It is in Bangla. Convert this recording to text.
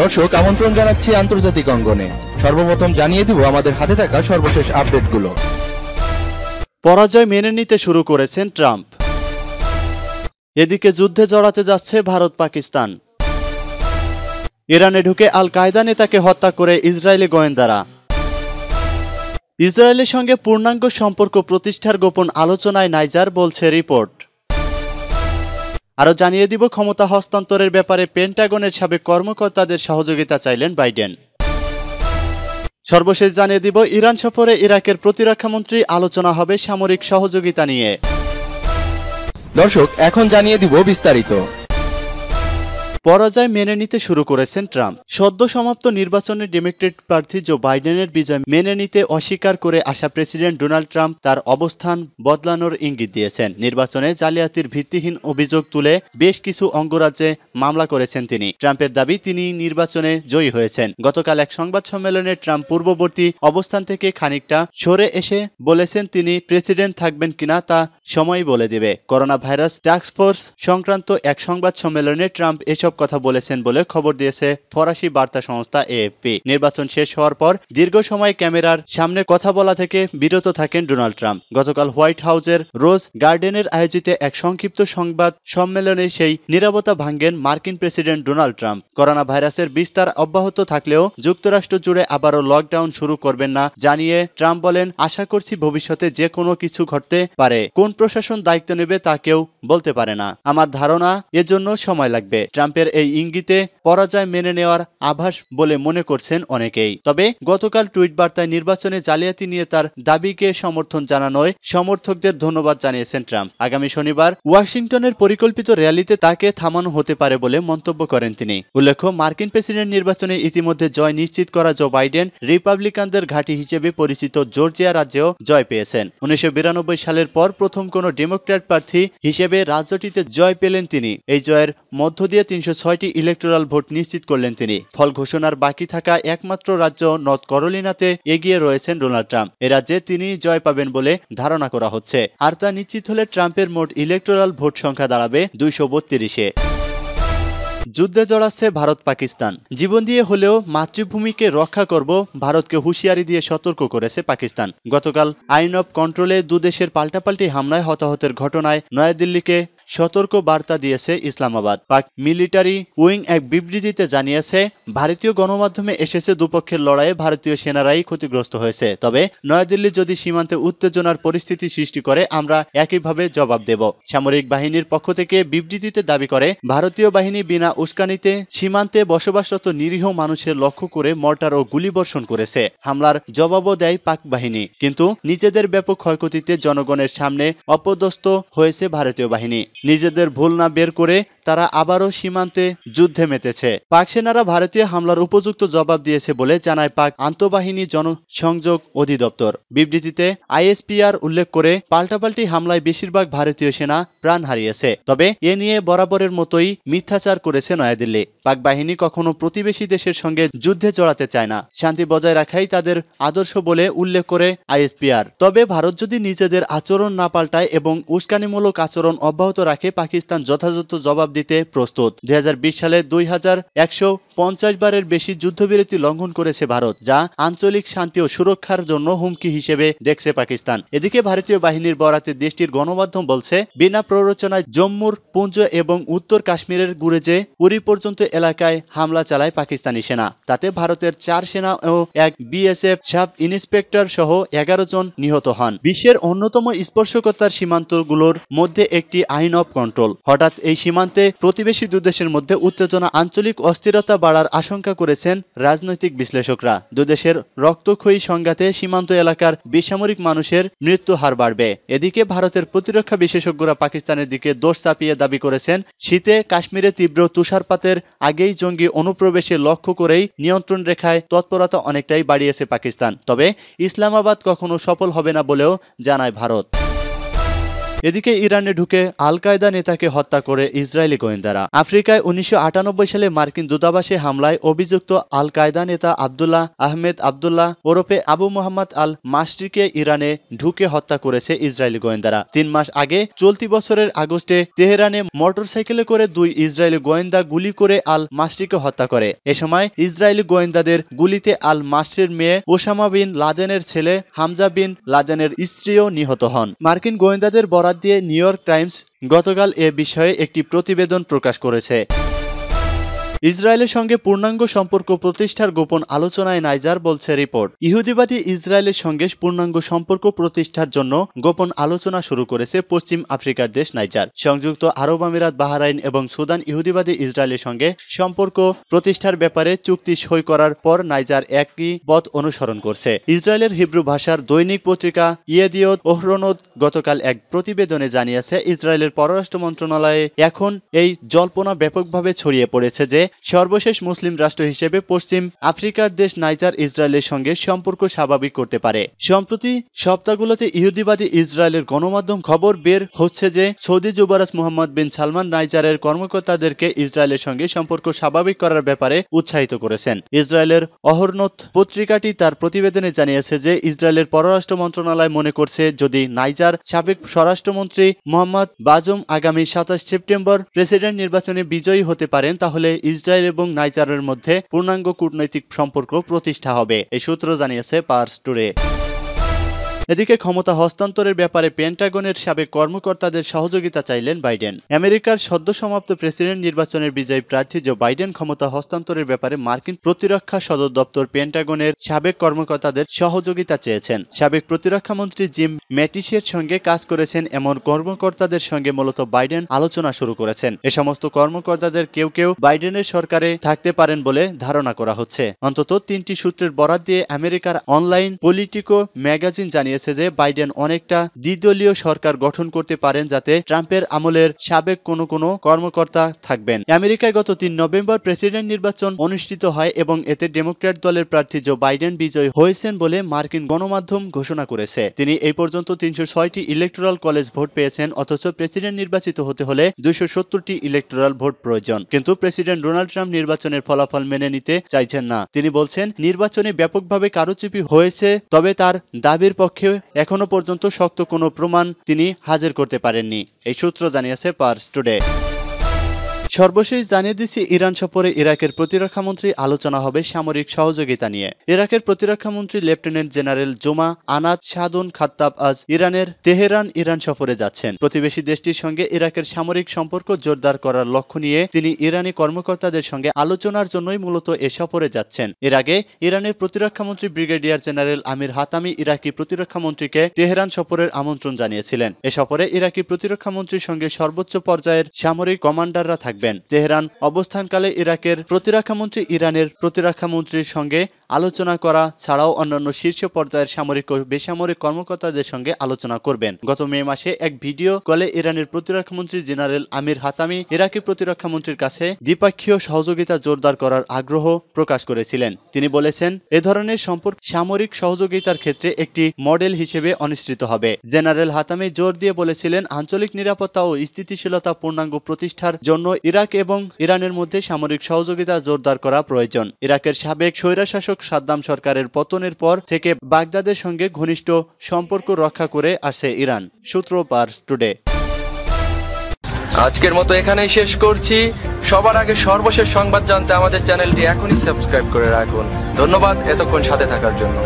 দর্শক আমন্ত্রণ জানাচ্ছি আন্তর্জাতিক অঙ্গনে সর্বপ্রথম জানিয়ে দিব আমাদের হাতে থাকা সর্বশেষ আপডেটগুলো পরাজয় মেনে নিতে শুরু করেছেন ট্রাম্প এদিকে যুদ্ধে জড়াতে যাচ্ছে ভারত পাকিস্তান ইরানে ঢুকে আল কায়দা নেতাকে হত্যা করে ইসরায়েলি গোয়েন্দারা ইসরায়েলের সঙ্গে পূর্ণাঙ্গ সম্পর্ক প্রতিষ্ঠার গোপন আলোচনায় নাইজার বলছে রিপোর্ট আরও জানিয়ে দিব ক্ষমতা হস্তান্তরের ব্যাপারে পেন্টাগনের সাবেক কর্মকর্তাদের সহযোগিতা চাইলেন বাইডেন সর্বশেষ জানিয়ে দিব ইরান সফরে ইরাকের প্রতিরক্ষামন্ত্রী আলোচনা হবে সামরিক সহযোগিতা নিয়ে দর্শক এখন জানিয়ে দিব বিস্তারিত পরাজয় মেনে নিতে শুরু করেছেন ট্রাম্প সদ্য সমাপ্ত নির্বাচনে ডেমোক্রেট প্রার্থী জো বাইডেনের বিজয় মেনে নিতে অস্বীকার করে আসা প্রেসিডেন্ট ডোনাল্ড ট্রাম্প তার অবস্থান বদলানোর ইঙ্গিত দিয়েছেন নির্বাচনে জালিয়াতির ভিত্তিহীন অভিযোগ তুলে বেশ কিছু অঙ্গরাজ্যে মামলা করেছেন তিনি ট্রাম্পের দাবি তিনি নির্বাচনে জয়ী হয়েছেন গতকাল এক সংবাদ সম্মেলনে ট্রাম্প পূর্ববর্তী অবস্থান থেকে খানিকটা সরে এসে বলেছেন তিনি প্রেসিডেন্ট থাকবেন কিনা তা সময় বলে দেবে করোনা ভাইরাস টাস্কফোর্স সংক্রান্ত এক সংবাদ সম্মেলনে ট্রাম্প এসব এসব কথা বলেছেন বলে খবর দিয়েছে ফরাসি বার্তা সংস্থা এএফপি নির্বাচন শেষ হওয়ার পর দীর্ঘ সময় ক্যামেরার সামনে কথা বলা থেকে বিরত থাকেন ডোনাল্ড ট্রাম্প গতকাল হোয়াইট হাউজের রোজ গার্ডেনের আয়োজিত এক সংক্ষিপ্ত সংবাদ সম্মেলনে সেই নিরাপত্তা ভাঙ্গেন মার্কিন প্রেসিডেন্ট ডোনাল্ড ট্রাম্প করোনা ভাইরাসের বিস্তার অব্যাহত থাকলেও যুক্তরাষ্ট্র জুড়ে আবারও লকডাউন শুরু করবেন না জানিয়ে ট্রাম্প বলেন আশা করছি ভবিষ্যতে যে কোনো কিছু ঘটতে পারে কোন প্রশাসন দায়িত্ব নেবে তা কেউ বলতে পারে না আমার ধারণা এজন্য সময় লাগবে ট্রাম্পের বিশ্বকাপের এই ইঙ্গিতে পরাজয় মেনে নেওয়ার আভাস বলে মনে করছেন অনেকেই তবে গতকাল টুইট বার্তায় নির্বাচনে জালিয়াতি নিয়ে তার দাবিকে সমর্থন জানানোয় সমর্থকদের ধন্যবাদ জানিয়েছেন ট্রাম্প আগামী শনিবার ওয়াশিংটনের পরিকল্পিত র্যালিতে তাকে থামানো হতে পারে বলে মন্তব্য করেন তিনি উল্লেখ্য মার্কিন প্রেসিডেন্ট নির্বাচনে ইতিমধ্যে জয় নিশ্চিত করা জো বাইডেন রিপাবলিকানদের ঘাঁটি হিসেবে পরিচিত জর্জিয়া রাজ্যেও জয় পেয়েছেন উনিশশো সালের পর প্রথম কোন ডেমোক্র্যাট প্রার্থী হিসেবে রাজ্যটিতে জয় পেলেন তিনি এই জয়ের মধ্য দিয়ে তিনশো একশো ছয়টি ইলেকটোরাল ভোট নিশ্চিত করলেন তিনি ফল ঘোষণার বাকি থাকা একমাত্র রাজ্য নর্থ করোলিনাতে এগিয়ে রয়েছেন ডোনাল্ড ট্রাম্প এ রাজ্যে তিনি জয় পাবেন বলে ধারণা করা হচ্ছে আর তা নিশ্চিত হলে ট্রাম্পের মোট ইলেকটোরাল ভোট সংখ্যা দাঁড়াবে দুইশো বত্রিশে যুদ্ধে জড়াচ্ছে ভারত পাকিস্তান জীবন দিয়ে হলেও মাতৃভূমিকে রক্ষা করব ভারতকে হুঁশিয়ারি দিয়ে সতর্ক করেছে পাকিস্তান গতকাল আইন অব কন্ট্রোলে দুদেশের পাল্টাপাল্টি হামলায় হতাহতের ঘটনায় নয়াদিল্লিকে সতর্ক বার্তা দিয়েছে ইসলামাবাদ পাক মিলিটারি উইং এক বিবৃতিতে জানিয়েছে ভারতীয় গণমাধ্যমে এসেছে দুপক্ষের লড়াইয়ে ভারতীয় সেনারাই ক্ষতিগ্রস্ত হয়েছে তবে নয়াদিল্লি যদি সীমান্তে উত্তেজনার পরিস্থিতি সৃষ্টি করে আমরা একইভাবে জবাব দেব সামরিক বাহিনীর পক্ষ থেকে বিবৃতিতে দাবি করে ভারতীয় বাহিনী বিনা উস্কানিতে সীমান্তে বসবাসরত নিরীহ মানুষের লক্ষ্য করে মর্টার ও গুলিবর্ষণ করেছে হামলার জবাবও দেয় পাক বাহিনী কিন্তু নিজেদের ব্যাপক ক্ষয়ক্ষতিতে জনগণের সামনে অপদস্থ হয়েছে ভারতীয় বাহিনী নিজেদের ভুল না বের করে তারা আবারও সীমান্তে যুদ্ধে মেতেছে পাক সেনারা ভারতীয় হামলার উপযুক্ত জবাব দিয়েছে বলে জানায় পাক আন্তঃবাহিনী জনসংযোগ অধিদপ্তর বিবৃতিতে আইএসপিআর উল্লেখ করে পাল্টাপাল্টি হামলায় বেশিরভাগ ভারতীয় সেনা প্রাণ হারিয়েছে তবে এ নিয়ে বরাবরের মতোই মিথ্যাচার করেছে নয়াদিল্লি পাক বাহিনী কখনো প্রতিবেশী দেশের সঙ্গে যুদ্ধে জড়াতে চায় না শান্তি বজায় রাখাই তাদের আদর্শ বলে উল্লেখ করে আইএসপিআর তবে ভারত যদি নিজেদের আচরণ না পাল্টায় এবং উস্কানিমূলক আচরণ অব্যাহত রাখে পাকিস্তান যথাযথ জবাব দিতে প্রস্তুত দুই সালে দুই পঞ্চাশ বারের বেশি যুদ্ধবিরতি লঙ্ঘন করেছে ভারত যা আঞ্চলিক শান্তি ও সুরক্ষার জন্য হুমকি হিসেবে দেখছে পাকিস্তান এদিকে ভারতীয় বাহিনীর বরাতে দেশটির গণমাধ্যম বলছে বিনা প্ররোচনায় জম্মুর পুঞ্জ এবং উত্তর কাশ্মীরের গুরেজে পুরী পর্যন্ত এলাকায় হামলা চালায় পাকিস্তানি সেনা তাতে ভারতের চার সেনা ও এক বিএসএফ সাব ইন্সপেক্টর সহ এগারো জন নিহত হন বিশ্বের অন্যতম স্পর্শকতার সীমান্তগুলোর মধ্যে একটি আইন অফ কন্ট্রোল হঠাৎ এই সীমান্তে এতে প্রতিবেশী দুদেশের মধ্যে উত্তেজনা আঞ্চলিক অস্থিরতা বাড়ার আশঙ্কা করেছেন রাজনৈতিক বিশ্লেষকরা দুদেশের রক্তক্ষয়ী সংঘাতে সীমান্ত এলাকার বেসামরিক মানুষের মৃত্যু হার বাড়বে এদিকে ভারতের প্রতিরক্ষা বিশেষজ্ঞরা পাকিস্তানের দিকে দোষ চাপিয়ে দাবি করেছেন শীতে কাশ্মীরে তীব্র তুষারপাতের আগেই জঙ্গি অনুপ্রবেশে লক্ষ্য করেই নিয়ন্ত্রণ রেখায় তৎপরতা অনেকটাই বাড়িয়েছে পাকিস্তান তবে ইসলামাবাদ কখনো সফল হবে না বলেও জানায় ভারত এদিকে ইরানে ঢুকে আল কায়দা নেতাকে হত্যা করে ইসরায়েলি গোয়েন্দারা আফ্রিকায় উনিশশো সালে মার্কিন দূতাবাসে হামলায় অভিযুক্ত আল কায়দা নেতা আবদুল্লাহ আহমেদ আবদুল্লাহ ওরফে আবু মোহাম্মদ আল মাস্টিকে ইরানে ঢুকে হত্যা করেছে ইসরায়েলি গোয়েন্দারা তিন মাস আগে চলতি বছরের আগস্টে তেহরানে মোটরসাইকেলে করে দুই ইসরায়েলি গোয়েন্দা গুলি করে আল মাস্টিকে হত্যা করে এ সময় ইসরায়েলি গোয়েন্দাদের গুলিতে আল মাস্টির মেয়ে ওসামা বিন লাদেনের ছেলে হামজা বিন লাদেনের স্ত্রীও নিহত হন মার্কিন গোয়েন্দাদের বরাত বাদ দিয়ে নিউ ইয়র্ক টাইমস গতকাল এ বিষয়ে একটি প্রতিবেদন প্রকাশ করেছে ইসরায়েলের সঙ্গে পূর্ণাঙ্গ সম্পর্ক প্রতিষ্ঠার গোপন আলোচনায় নাইজার বলছে রিপোর্ট ইহুদিবাদী ইসরায়েলের সঙ্গে পূর্ণাঙ্গ সম্পর্ক প্রতিষ্ঠার জন্য গোপন আলোচনা শুরু করেছে পশ্চিম আফ্রিকার দেশ নাইজার সংযুক্ত আরব আমিরাত বাহারাইন এবং সুদান ইহুদিবাদী ইসরায়েলের সঙ্গে সম্পর্ক প্রতিষ্ঠার ব্যাপারে চুক্তি সই করার পর নাইজার একই পথ অনুসরণ করছে ইসরায়েলের হিব্রু ভাষার দৈনিক পত্রিকা ইয়েদিয়ত ওহরনদ গতকাল এক প্রতিবেদনে জানিয়েছে ইসরায়েলের পররাষ্ট্র মন্ত্রণালয়ে এখন এই জল্পনা ব্যাপকভাবে ছড়িয়ে পড়েছে যে সর্বশেষ মুসলিম রাষ্ট্র হিসেবে পশ্চিম আফ্রিকার দেশ নাইজার ইসরায়েলের সঙ্গে সম্পর্ক স্বাভাবিক করতে পারে সম্প্রতি সপ্তাহগুলোতে ইহুদিবাদী ইসরায়েলের গণমাধ্যম খবর বের হচ্ছে যে সৌদি যুবরাজ মোহাম্মদ বিন সালমান নাইজারের কর্মকর্তাদেরকে ইসরায়েলের সঙ্গে সম্পর্ক স্বাভাবিক করার ব্যাপারে উৎসাহিত করেছেন ইসরায়েলের অহরনত পত্রিকাটি তার প্রতিবেদনে জানিয়েছে যে ইসরায়েলের পররাষ্ট্র মন্ত্রণালয় মনে করছে যদি নাইজার সাবেক স্বরাষ্ট্রমন্ত্রী মোহাম্মদ বাজুম আগামী সাতাশ সেপ্টেম্বর প্রেসিডেন্ট নির্বাচনে বিজয়ী হতে পারেন তাহলে ইস ইসরায়েল এবং নাইজারের মধ্যে পূর্ণাঙ্গ কূটনৈতিক সম্পর্ক প্রতিষ্ঠা হবে এই সূত্র জানিয়েছে পার্স টুরে এদিকে ক্ষমতা হস্তান্তরের ব্যাপারে পেন্টাগনের সাবেক কর্মকর্তাদের সহযোগিতা চাইলেন বাইডেন আমেরিকার সদ্য সমাপ্ত প্রেসিডেন্ট নির্বাচনের বিজয়ী প্রার্থী জো বাইডেন ক্ষমতা হস্তান্তরের ব্যাপারে মার্কিন প্রতিরক্ষা সদর দপ্তর পেন্টাগনের সাবেক কর্মকর্তাদের সহযোগিতা চেয়েছেন সাবেক প্রতিরক্ষা মন্ত্রী জিম ম্যাটিসের সঙ্গে কাজ করেছেন এমন কর্মকর্তাদের সঙ্গে মূলত বাইডেন আলোচনা শুরু করেছেন এ সমস্ত কর্মকর্তাদের কেউ কেউ বাইডেনের সরকারে থাকতে পারেন বলে ধারণা করা হচ্ছে অন্তত তিনটি সূত্রের বরাদ দিয়ে আমেরিকার অনলাইন পলিটিকো ম্যাগাজিন জানিয়েছে হয়েছে যে বাইডেন অনেকটা দ্বিদলীয় সরকার গঠন করতে পারেন যাতে ট্রাম্পের আমলের সাবেক কোনো কোনো কর্মকর্তা থাকবেন আমেরিকায় গত তিন নভেম্বর প্রেসিডেন্ট নির্বাচন অনুষ্ঠিত হয় এবং এতে ডেমোক্র্যাট দলের প্রার্থী জো বাইডেন বিজয়ী হয়েছেন বলে মার্কিন গণমাধ্যম ঘোষণা করেছে তিনি এই পর্যন্ত তিনশো ছয়টি ইলেকট্রাল কলেজ ভোট পেয়েছেন অথচ প্রেসিডেন্ট নির্বাচিত হতে হলে দুইশো সত্তরটি ইলেকট্রাল ভোট প্রয়োজন কিন্তু প্রেসিডেন্ট ডোনাল্ড ট্রাম্প নির্বাচনের ফলাফল মেনে নিতে চাইছেন না তিনি বলছেন নির্বাচনে ব্যাপকভাবে কারোচুপি হয়েছে তবে তার দাবির পক্ষে পক্ষে এখনও পর্যন্ত শক্ত কোনো প্রমাণ তিনি হাজির করতে পারেননি এই সূত্র জানিয়েছে পার্স টুডে সর্বশেষ জানিয়ে দিচ্ছি ইরান সফরে ইরাকের প্রতিরক্ষা মন্ত্রী আলোচনা হবে সামরিক সহযোগিতা নিয়ে ইরাকের প্রতিরক্ষা মন্ত্রী লেফটেন্যান্ট জেনারেল জোমা আনাদ সাদুন খাত্তাব আজ ইরানের তেহরান ইরান সফরে যাচ্ছেন প্রতিবেশী দেশটির সঙ্গে ইরাকের সামরিক সম্পর্ক জোরদার করার লক্ষ্য নিয়ে তিনি ইরানি কর্মকর্তাদের সঙ্গে আলোচনার জন্যই মূলত এ সফরে যাচ্ছেন এর আগে ইরানের প্রতিরক্ষা মন্ত্রী ব্রিগেডিয়ার জেনারেল আমির হাতামি ইরাকি প্রতিরক্ষা মন্ত্রীকে তেহরান সফরের আমন্ত্রণ জানিয়েছিলেন এ সফরে ইরাকি প্রতিরক্ষা মন্ত্রীর সঙ্গে সর্বোচ্চ পর্যায়ের সামরিক কমান্ডাররা থাকবে থাকবেন তেহরান অবস্থানকালে ইরাকের প্রতিরক্ষামন্ত্রী ইরানের প্রতিরক্ষামন্ত্রীর সঙ্গে আলোচনা করা ছাড়াও অন্যান্য শীর্ষ পর্যায়ের সামরিক ও বেসামরিক কর্মকর্তাদের সঙ্গে আলোচনা করবেন গত মে মাসে এক ভিডিও কলে ইরানের প্রতিরক্ষামন্ত্রী জেনারেল আমির হাতামি ইরাকি প্রতিরক্ষামন্ত্রীর কাছে দ্বিপাক্ষীয় সহযোগিতা জোরদার করার আগ্রহ প্রকাশ করেছিলেন তিনি বলেছেন এ ধরনের সম্পর্ক সামরিক সহযোগিতার ক্ষেত্রে একটি মডেল হিসেবে অনুষ্ঠিত হবে জেনারেল হাতামি জোর দিয়ে বলেছিলেন আঞ্চলিক নিরাপত্তা ও স্থিতিশীলতা পূর্ণাঙ্গ প্রতিষ্ঠার জন্য ইরাক এবং ইরানের মধ্যে সামরিক সহযোগিতা জোরদার করা প্রয়োজন ইরাকের সাবেক স্বৈরাশাসক সাদ্দাম সরকারের পতনের পর থেকে বাগদাদের সঙ্গে ঘনিষ্ঠ সম্পর্ক রক্ষা করে আসে ইরান সূত্র পার্স টুডে আজকের মতো এখানেই শেষ করছি সবার আগে সর্বশেষ সংবাদ জানতে আমাদের চ্যানেলটি এখনই সাবস্ক্রাইব করে রাখুন ধন্যবাদ এতক্ষণ সাথে থাকার জন্য